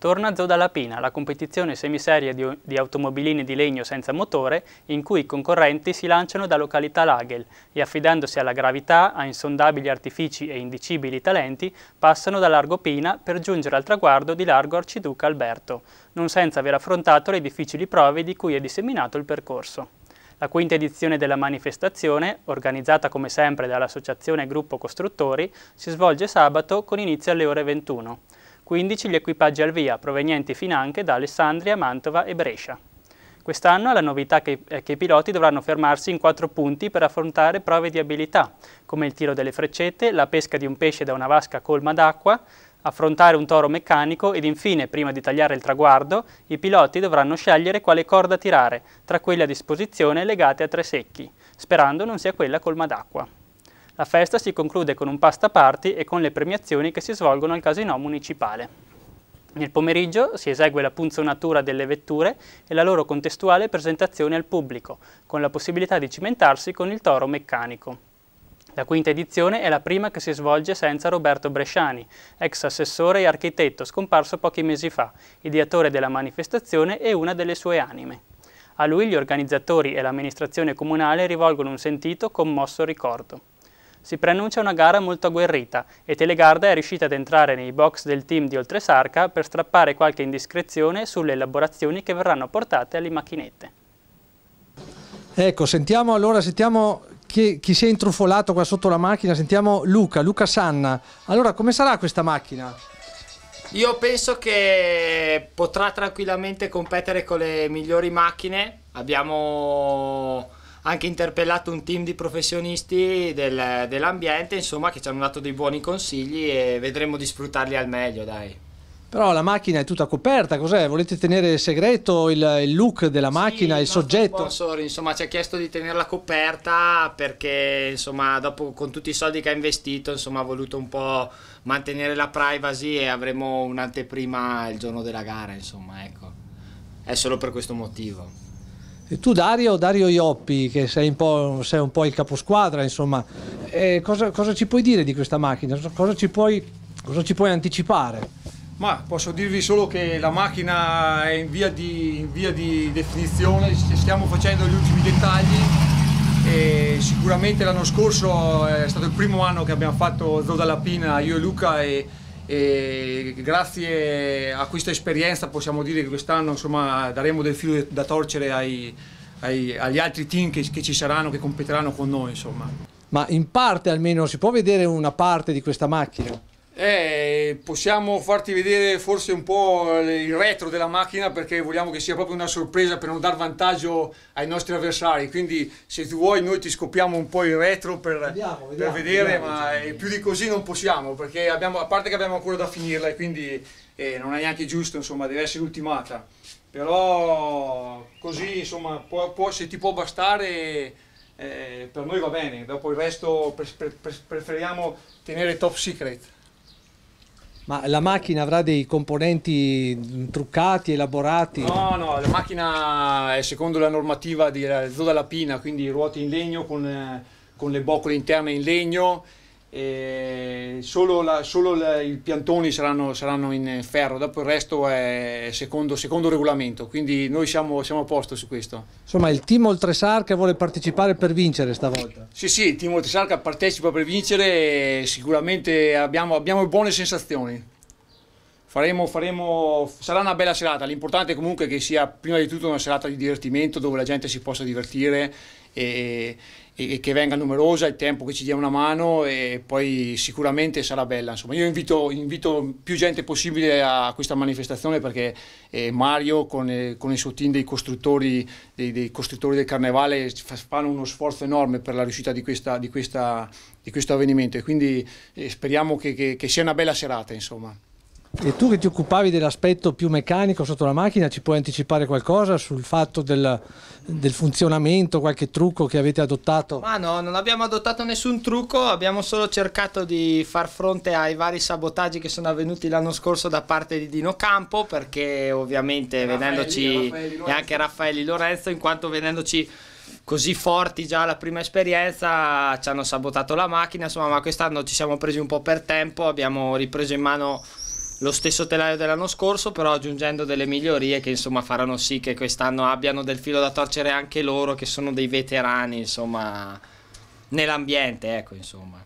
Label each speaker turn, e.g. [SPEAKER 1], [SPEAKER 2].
[SPEAKER 1] Torna Zoda Lapina, la competizione semiserie di, di, automobilini di legno senza motore in cui i concorrenti si lanciano da località Lagel e affidandosi alla gravità, a insondabili artifici e indicibili talenti, passano da Largo Pina per giungere al traguardo di Largo Arciduca Alberto, non senza aver affrontato le difficili prove di cui è disseminato il percorso. La quinta edizione della manifestazione, organizzata come sempre dall'Associazione Gruppo Costruttori, si svolge sabato con inizio alle ore 21. 15 gli equipaggi al via, provenienti finanche da Alessandria, Mantova e Brescia. Quest'anno la novità è eh, che i piloti dovranno fermarsi in quattro punti per affrontare prove di abilità, come il tiro delle freccette, la pesca di un pesce da una vasca colma d'acqua, affrontare un toro meccanico ed infine, prima di tagliare il traguardo, i piloti dovranno scegliere quale corda tirare, tra quelle a disposizione legate a tre secchi, sperando non sia quella colma d'acqua. La festa si conclude con un pasta party e con le premiazioni che si svolgono al casino municipale. Nel pomeriggio si esegue la punzonatura delle vetture e la loro contestuale presentazione al pubblico, con la possibilità di cimentarsi con il toro meccanico. La quinta edizione è la prima che si svolge senza Roberto Bresciani, ex assessore e architetto scomparso pochi mesi fa, ideatore della manifestazione e una delle sue anime. A lui gli organizzatori e l'amministrazione comunale rivolgono un sentito, commosso ricordo. Si preannuncia una gara molto agguerrita e Telegarda è riuscita ad entrare nei box del team di Oltresarca per strappare qualche indiscrezione sulle elaborazioni che verranno portate alle macchinette.
[SPEAKER 2] Ecco, sentiamo allora, sentiamo chi, chi si è intrufolato qua sotto la macchina, sentiamo Luca, Luca Sanna. Allora, come sarà questa macchina?
[SPEAKER 3] Io penso che potrà tranquillamente competere con le migliori macchine. Abbiamo anche interpellato un team di professionisti del, dell'ambiente, insomma, che ci hanno dato dei buoni consigli e vedremo di sfruttarli al meglio, dai.
[SPEAKER 2] Però la macchina è tutta coperta, cos'è? Volete tenere segreto il, il look della macchina, sì, il soggetto?
[SPEAKER 3] Sponsor, insomma, ci ha chiesto di tenerla coperta perché, insomma, dopo con tutti i soldi che ha investito, insomma, ha voluto un po' mantenere la privacy e avremo un'anteprima il giorno della gara, insomma, ecco. È solo per questo motivo
[SPEAKER 2] tu Dario, Dario Ioppi, che sei un po', sei un po il caposquadra, insomma, eh, cosa, cosa, ci puoi dire di questa macchina? Cosa ci puoi, cosa ci puoi anticipare?
[SPEAKER 4] Ma posso dirvi solo che la macchina è in via, di, in via di, definizione, stiamo facendo gli ultimi dettagli e sicuramente l'anno scorso è stato il primo anno che abbiamo fatto Zoda Lapina, io e Luca e e grazie a questa esperienza possiamo dire che quest'anno daremo del filo da torcere ai, ai, agli altri team che, che, ci saranno, che competeranno con noi. Insomma.
[SPEAKER 2] Ma in parte almeno si può vedere una parte di questa macchina?
[SPEAKER 4] Eh, possiamo farti vedere forse un po' il retro della macchina perché vogliamo che sia proprio una sorpresa per non dar vantaggio ai nostri avversari. Quindi se tu vuoi noi ti scopriamo un po' il retro per, andiamo, per vedere, andiamo, ma eh, più di così non possiamo perché abbiamo, a parte che abbiamo ancora da finirla e quindi eh, non è neanche giusto, insomma, deve essere ultimata. Però così, insomma, può, può, se ti può bastare... Eh, per noi va bene, dopo il resto pre pre preferiamo tenere top secret.
[SPEAKER 2] Ma la macchina avrà dei componenti truccati, elaborati? No,
[SPEAKER 4] no, la macchina è secondo la normativa di eh, Zoda Pina, quindi ruote in legno con, eh, con le boccole interne in legno Solo, la, solo la, i piantoni saranno, saranno, in ferro, dopo il resto è secondo, secondo regolamento, quindi noi siamo, siamo, a posto su questo.
[SPEAKER 2] Insomma il team Oltresarca vuole partecipare per vincere stavolta?
[SPEAKER 4] Sì sì, il team Oltresarca partecipa per vincere, sicuramente abbiamo, abbiamo buone sensazioni. Faremo, faremo, sarà una bella serata, l'importante comunque che sia prima di tutto una serata di divertimento dove la gente si possa divertire e, e che venga numerosa, il tempo che ci dia una mano e poi sicuramente sarà bella. Insomma, io invito, invito più gente possibile a questa manifestazione perché eh, Mario con, eh, con, il suo team dei costruttori, dei, dei costruttori del carnevale fanno uno sforzo enorme per la riuscita di, questa, di, questa, di questo avvenimento e quindi eh, speriamo che, che, che sia una bella serata. Insomma.
[SPEAKER 2] E tu che ti occupavi dell'aspetto più meccanico sotto la macchina, ci puoi anticipare qualcosa sul fatto del, del, funzionamento, qualche trucco che avete adottato? Ma
[SPEAKER 3] no, non abbiamo adottato nessun trucco, abbiamo solo cercato di far fronte ai vari sabotaggi che sono avvenuti l'anno scorso da parte di Dino Campo, perché ovviamente Raffaelli, vedendoci e anche Raffaelli Lorenzo, in quanto vedendoci così forti già la prima esperienza ci hanno sabotato la macchina insomma ma quest'anno ci siamo presi un po' per tempo abbiamo ripreso in mano lo stesso telaio dell'anno scorso, però aggiungendo delle migliorie che insomma faranno sì che quest'anno abbiano del filo da torcere anche loro, che sono dei veterani, insomma, nell'ambiente, ecco, insomma.